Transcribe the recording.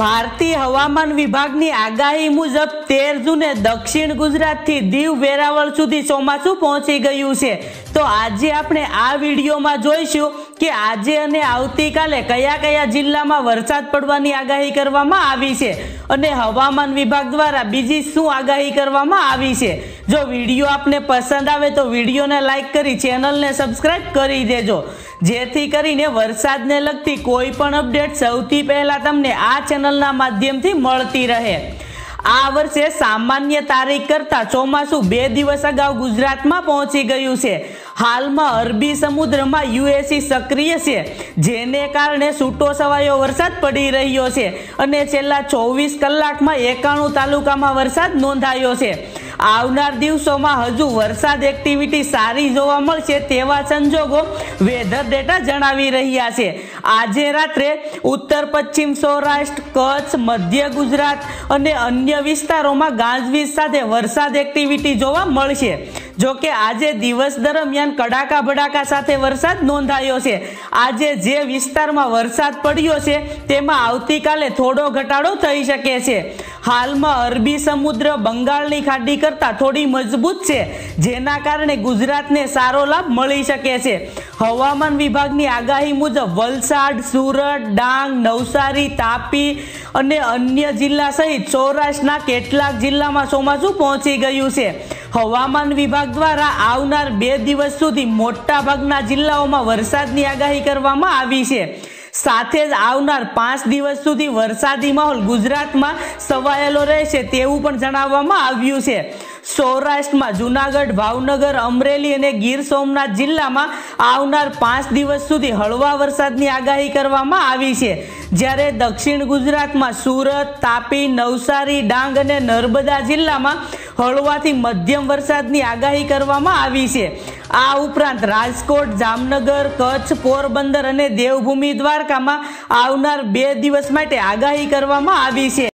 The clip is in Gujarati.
ભારતીય હવામાન વિભાગની આગાહી મુજબ તેર જૂને દક્ષિણ ગુજરાતથી દીવ વેરાવળ સુધી ચોમાસું પહોંચી ગયું છે તો આજે આપણે આ વિડીયોમાં જોઈશું કે આજે અને આવતીકાલે કયા કયા જિલ્લામાં વરસાદ પડવાની આગાહી કરવામાં આવી છે અને હવામાન વિભાગ દ્વારા બીજી શું આગાહી કરવામાં આવી છે જો વિડીયો આપને પસંદ આવે તો વિડીયોને લાઇક કરી ચેનલને સબસ્ક્રાઇબ કરી દેજો જેથી કરીને વરસાદને લગતી કોઈ પણ અપડેટ સૌથી પહેલાં તમને આ ચેનલના માધ્યમથી મળતી રહે આ વર્ષે સામાન્ય તારીખ કરતાં ચોમાસું બે દિવસ અગાઉ ગુજરાતમાં પહોંચી ગયું છે હાલમાં અરબી સમુદ્રમાં યુએસી સક્રિય છે જેને કારણે છૂટો સવાયો વરસાદ પડી રહ્યો છે અને છેલ્લા ચોવીસ કલાકમાં એકાણું તાલુકામાં વરસાદ નોંધાયો છે આવનાર દિવસોમાં હજુ વરસાદ એક્ટિવિટી સારી જોવા મળશે તેવા સંજોગો વેધર ડેટા જણાવી રહ્યા છે આજે રાત્રે ઉત્તર પશ્ચિમ સૌરાષ્ટ્ર કચ્છ મધ્ય ગુજરાત અને અન્ય વિસ્તારોમાં ગાજવીજ સાથે વરસાદ એક્ટિવિટી જોવા મળશે જો કે આજે દિવસ દરમિયાન કડાકા ભડાકા સાથે વરસાદ નોંધાયો છે આજે જે વિસ્તારમાં વરસાદ પડ્યો છે તેમાં આવતીકાલે થોડો ઘટાડો થઈ શકે છે હાલમાં અરબી સમુદ્ર બંગાળની ખાડી કરતાં થોડી મજબૂત છે જેના કારણે ગુજરાતને સારો લાભ મળી શકે છે હવામાન વિભાગની આગાહી મુજબ વલસાડ સુરત ડાંગ નવસારી તાપી અને અન્ય જિલ્લા સહિત સૌરાષ્ટ્રના કેટલાક જિલ્લામાં ચોમાસું પહોંચી ગયું છે હવામાન વિભાગ દ્વારા આવનાર બે દિવસ સુધી મોટાભાગના જિલ્લાઓમાં વરસાદની આગાહી કરવામાં આવી છે સાથે જ આવનાર પાંચ દિવસ સુધી વરસાદી માહોલ ગુજરાતમાં સવાયેલો રહેશે તેવું પણ જણાવવામાં આવ્યું છે સૌરાષ્ટ્રમાં જુનાગઢ ભાવનગર અમરેલી અને ગીર સોમનાથ જિલ્લામાં આવનાર પાંચ દિવસ સુધી હળવા વરસાદની આગાહી કરવામાં આવી છે જ્યારે દક્ષિણ ગુજરાતમાં સુરત તાપી નવસારી ડાંગ અને નર્મદા જિલ્લામાં હળવાથી મધ્યમ વરસાદની આગાહી કરવામાં આવી છે આ ઉપરાંત રાજકોટ જામનગર કચ્છ પોરબંદર અને દેવભૂમિ દ્વારકામાં આવનાર બે દિવસ માટે આગાહી કરવામાં આવી છે